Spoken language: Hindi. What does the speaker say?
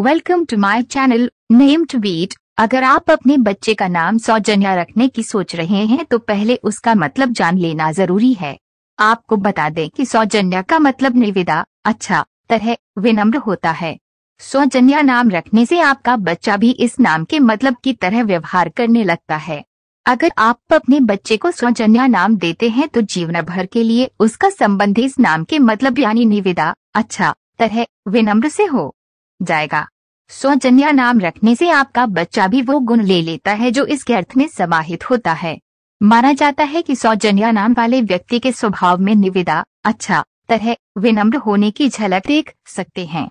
welcome to my channel name to beat अगर आप अपने बच्चे का नाम सौजन्या रखने की सोच रहे हैं तो पहले उसका मतलब जान लेना जरूरी है आपको बता दें कि सौजन्या का मतलब निविदा अच्छा तरह विनम्र होता है सौजन्या नाम रखने से आपका बच्चा भी इस नाम के मतलब की तरह व्यवहार करने लगता है अगर आप अपने बच्चे को सौजन्या नाम देते हैं तो जीवन भर के लिए उसका संबंध इस नाम के मतलब यानी निविदा अच्छा तरह विनम्र से हो जाएगा सौजन्या नाम रखने से आपका बच्चा भी वो गुण ले लेता है जो इसके अर्थ में समाहित होता है माना जाता है कि सौजन्या नाम वाले व्यक्ति के स्वभाव में निविदा अच्छा तरह विनम्र होने की झलक देख सकते हैं